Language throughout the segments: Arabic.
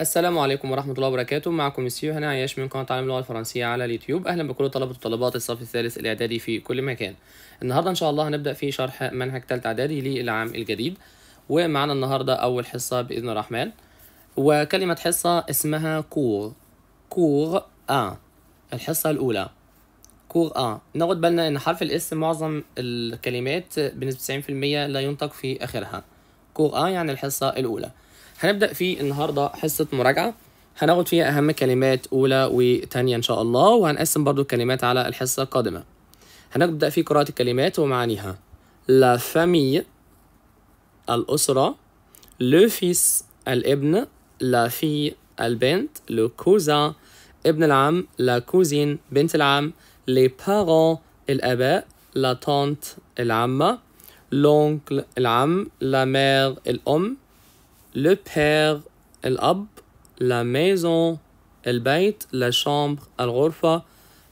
السلام عليكم ورحمة الله وبركاته معكم مسيو هنا عياش من قناة تعلم اللغة الفرنسية على اليوتيوب أهلا بكل طلبة وطلبات الصف الثالث الإعدادي في كل مكان النهاردة إن شاء الله هنبدأ في شرح منهج تالت إعدادي للعام الجديد ومعنا النهاردة أول حصة بإذن الرحمن وكلمة حصة اسمها كور كور أ الحصة الأولى كور أ ناخد بالنا إن حرف الاسم معظم الكلمات بنسبة 90% لا ينطق في آخرها كور أ يعني الحصة الأولى هنبدأ في النهاردة حصة مراجعة هناخد فيها أهم كلمات أولى وتانية إن شاء الله وهنقسم برضو الكلمات على الحصة القادمة هنبدأ في قراءة الكلمات ومعانيها لا فامي الأسرة لو فيس الابن لا في البنت لو كوزا ابن العم لا كوزين بنت العم لي بارون الآباء لا تونت العمة لونكل العم لا مير الأم le père l'ab, la maison البيت la chambre الغرفة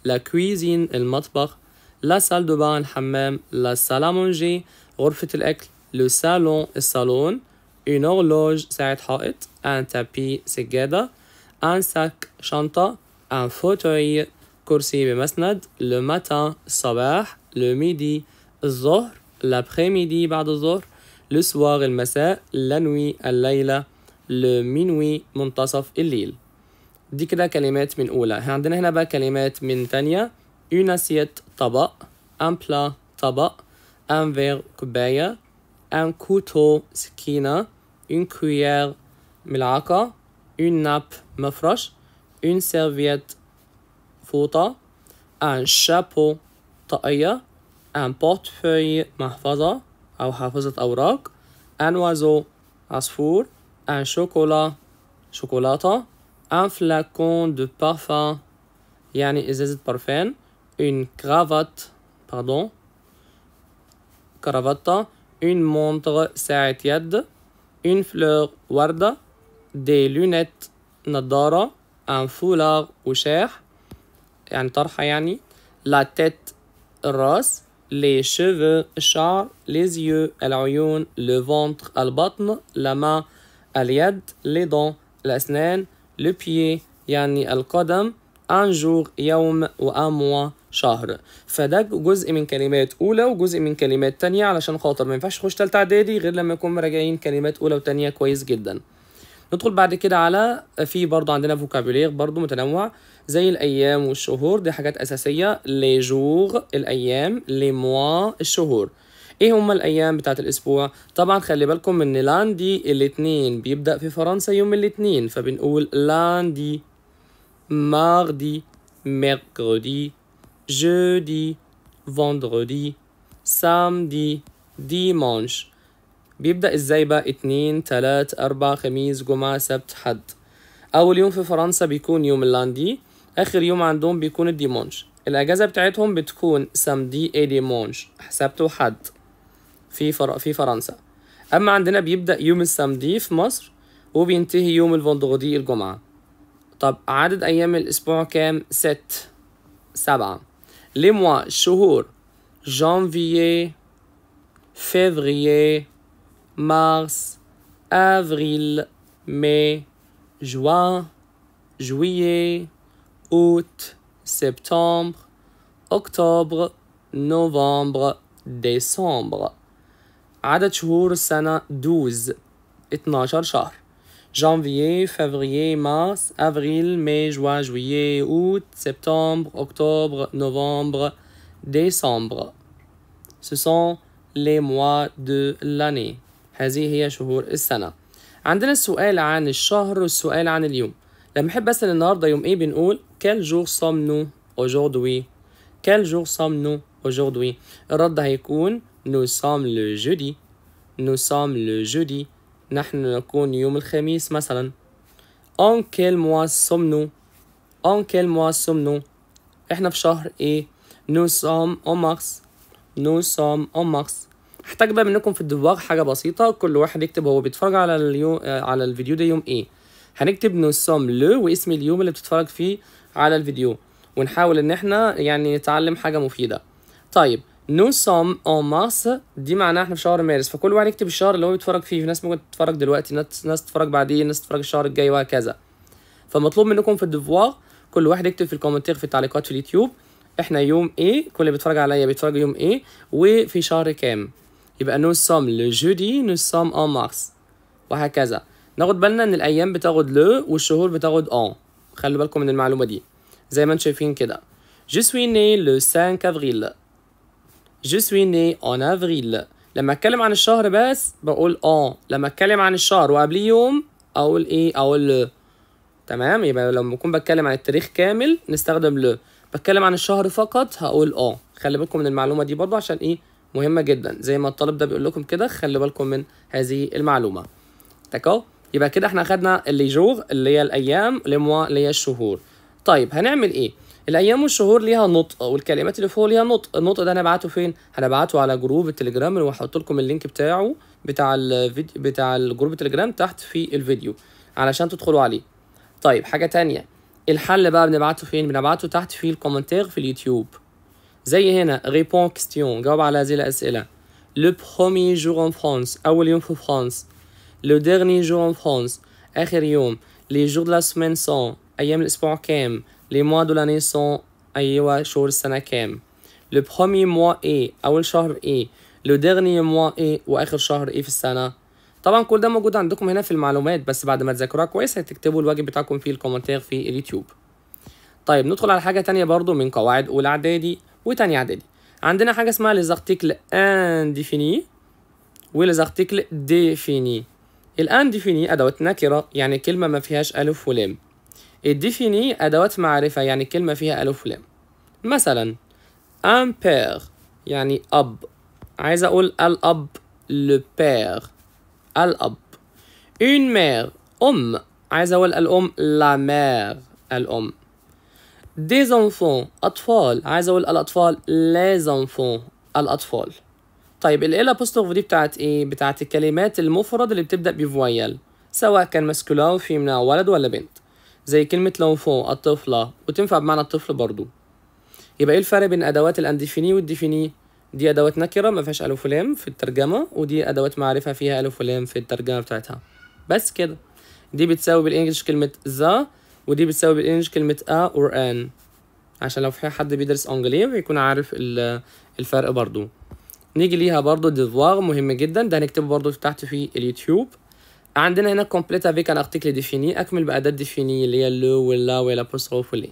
la cuisine المطبخ la salle de bain الحمام la salle à manger غرفة الأكل le salon الصالون une horloge ساعة حائط un tapis سجادة un sac شنطة un fauteuil كرسي بمسند le matin الصباح le midi الظهر l'après-midi بعد الظهر le soir et le masa, la nuit l'aïla, le minuit منتصف الليل دي كده كلمات min oula. عندنا هنا بقى كلمات من تانية une assiette طبق un plat طبق un verre kubaya. un couteau skina. une cuillère milaka. une nappe مفرش une serviette fouta. un chapeau taïa. un portefeuille محفظة un حافظة أوراق four oiseau un chocolat un flacon de parfum une cravate pardon une montre une fleur des lunettes نظارة un foulard وشاح la tête rose. les cheveux, الشعر, les yeux, العيون, le ventre, البطن, la main, اليد, les dents, الأسنان, le pied, يعني القدم, un jour, يوم, و وun mois, شهر فده جزء من كلمات اولى وجزء من كلمات تانية علشان خاطر ما ينفعش تخش تالتة اعدادي غير لما يكون مراجعين كلمات اولى وتانية كويس جدا ندخل بعد كده على في برضه عندنا فوكابولير برضه متنوع زي الايام والشهور دي حاجات اساسيه لي جوغ الايام لي موا الشهور ايه هما الايام بتاعت الاسبوع طبعا خلي بالكم ان لاندي الاثنين بيبدا في فرنسا يوم الاثنين فبنقول لاندي ماردي ميركودي جودي فوندرودي سامدي ديمانش بيبدأ ازاي بقى اتنين تلات أربع خميس جمعة سبت حد أول يوم في فرنسا بيكون يوم اللاندي اخر يوم عندهم بيكون الديمونش الاجازه بتاعتهم بتكون سامدي اي ديمونش حسبته حد في فر... في فرنسا اما عندنا بيبدا يوم السامدي في مصر وبينتهي يوم الفندغدي الجمعه طب عدد ايام الاسبوع كام ست سبعه لي موا شهور جانفيي فيفريي مارس افريل مي جوان جويي août, septembre, أكتوبر نوفمبر ديسمبر عدد شهور السنة دوز اتناشر شهر جانفيي فافريي مارس أفريل ماي جوا جويي أوت سبتمبر أكتوبر نوفمبر ديسمبر Ce sont les mois de هذه هي شهور السنة عندنا السؤال عن الشهر والسؤال عن اليوم لما احب اسال النهارده يوم ايه بنقول كال جور صام نو اوجوردوي كال جور صام نو اوجوردوي الرد هيكون نو صام لو جودي نو صام لو جودي نحن نكون يوم الخميس مثلا اون كيل موا صام نو en quel موا صام نو احنا في شهر ايه نو صام اون مارس نو صام اون مارس احتاج بقى منكم في الدباغ حاجه بسيطه كل واحد يكتب هو بيتفرج على اليوم على الفيديو ده يوم ايه هنكتب نسام لو واسم اليوم اللي بتتفرج فيه على الفيديو ونحاول ان احنا يعني نتعلم حاجه مفيده طيب نو سام اون مارس دي معناها احنا في شهر مارس فكل واحد يكتب الشهر اللي هو بيتفرج فيه في ناس ممكن تتفرج دلوقتي ناس تتفرج بعدين ناس تتفرج الشهر الجاي وهكذا فمطلوب منكم في الديفوار كل واحد يكتب في الكومنتير في التعليقات في اليوتيوب احنا يوم ايه كل اللي بيتفرج عليا بيتفرج يوم ايه وفي شهر كام يبقى نو سام لو جودي نو سام اون مارس وهكذا ناخد بالنا ان الايام بتاخد لو والشهور بتاخد اون خلوا بالكم من المعلومه دي زي ما انتم شايفين كده Je suis né le 5 avril. Je suis né en avril. لما اتكلم عن الشهر بس بقول اون لما اتكلم عن الشهر وقبليه يوم اقول ايه اقول لو تمام يبقى لما بكون بتكلم عن التاريخ كامل نستخدم لو بتكلم عن الشهر فقط هقول اه خلي بالكم من المعلومه دي برضه عشان ايه مهمه جدا زي ما الطالب ده بيقول لكم كده خلي بالكم من هذه المعلومه تكو يبقى كده احنا اخدنا اللي جور اللي هي الايام لموا اللي هي الشهور طيب هنعمل ايه الايام والشهور ليها نطق والكلمات اللي فوق ليها نطق النطق ده هنبعته فين هنبعته على جروب التليجرام اللي هحط لكم اللينك بتاعه بتاع الفيديو بتاع الجروب التليجرام تحت في الفيديو علشان تدخلوا عليه طيب حاجه تانية الحل بقى بنبعته فين بنبعته تحت في الكومنتير في اليوتيوب زي هنا ريبون كيستيون جاوب على هذه الاسئله لو برومي جور ان فرانس اول يوم في فرانس لو ديرني جو ان فرانس اخر يوم لي جور دو لا سمين سون ايام الاسبوع كام لي موا دو لاني سون ايوا شهور السنه كام لو برومي موا اي اول شهر اي لو ديرني موا اي واخر شهر اي في السنه طبعا كل ده موجود عندكم هنا في المعلومات بس بعد ما تذاكروها كويس هتكتبوا الواجب بتاعكم في الكومنتير في اليوتيوب طيب ندخل على حاجه تانية برضو من قواعد اولى اعدادي وتانية اعدادي عندنا حاجه اسمها لي ليزارتيكل انديفيني زارتيكل ديفيني الآن ديفيني أدوات نكرة يعني كلمة ما فيهاش ألف ولام الديفيني أدوات معرفة يعني كلمة فيها ألف ولام مثلا أم بير يعني أب عايز أقول الأب لو بير الأب أون مير أم عايز أقول الأم لا مير الأم دي enfants أطفال عايز أقول الأطفال لي الأطفال طيب ال الابوستروف دي بتاعت ايه بتاعت الكلمات المفرد اللي بتبدا بفويل سواء كان ماسكولار وفي منها ولد ولا بنت زي كلمة لونفو الطفلة وتنفع بمعنى الطفل برضو يبقى ايه الفرق بين ادوات الانديفيني والديفيني دي ادوات نكره ما فيهاش الف ولام في الترجمه ودي ادوات معرفه فيها الف ولام في الترجمه بتاعتها بس كده دي بتساوي بالانجلش كلمه ذا ودي بتساوي بالانجلش كلمه ا اور ان عشان لو في حد بيدرس انجليزي يكون عارف الفرق برضو نيجي ليها برضو ديفوار مهم جدا ده هنكتبه برضو تحت في اليوتيوب عندنا هنا كومبليت افيك ان ارتيكل ديفيني اكمل باداه ديفيني اللي هي لو ولا ولا بوستروف ولا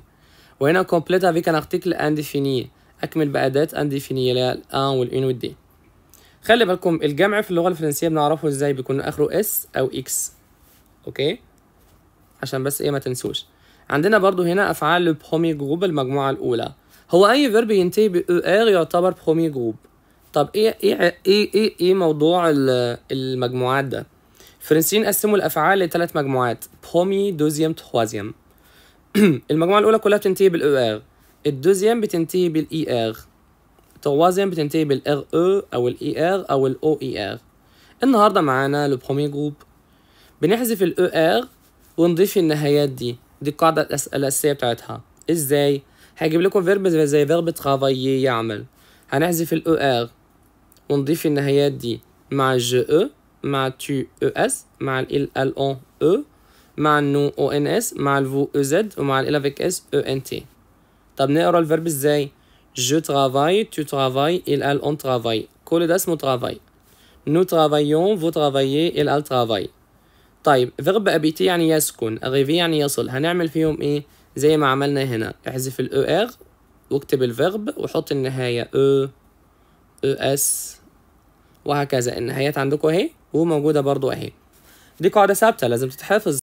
وهنا كومبليت افيك ان ارتيكل ان ديفيني اكمل باداه ان ديفيني اللي هي الان والان والدي خلي بالكم الجمع في اللغه الفرنسيه بنعرفه ازاي بيكون اخره اس او اكس اوكي عشان بس ايه ما تنسوش عندنا برضو هنا افعال لو لبرومي جروب المجموعه الاولى هو اي فيرب ينتهي ب ار e يعتبر برومي جروب طب ايه إيه, ايه ايه ايه, موضوع المجموعات ده الفرنسيين قسموا الافعال لثلاث مجموعات بومي دوزيام توازيام المجموعه الاولى كلها بتنتهي بالاو ار e الدوزيام بتنتهي بالاي e ار تخوازيام بتنتهي بالار e او او الاي ار او الاو اي ار النهارده معانا لو برومي جروب بنحذف الاو ار ونضيف النهايات دي دي القاعده الاساسيه بتاعتها ازاي هجيب لكم فيرب زي فيرب ترافايي يعمل هنحذف الاو ار ونضيف النهايات دي مع ج او e, مع تو او اس مع ال e, ال ان او e, مع النو او ان اس مع الفو او زد ومع ال افيك اس او ان تي طب نقرا الفيرب ازاي جو ترافاي تو ترافاي ال ال اون ترافاي كل ده اسمه ترافاي نو ترافايون فو ترافايي ال ال ترافاي طيب فيرب ابيتي يعني يسكن اغيفي يعني يصل هنعمل فيهم ايه زي ما عملنا هنا احذف ال ار واكتب الفيرب وحط النهايه او اس e وهكذا النهايات عندكم اهي وموجودة برضو اهي دي قاعدة ثابتة لازم تتحفظ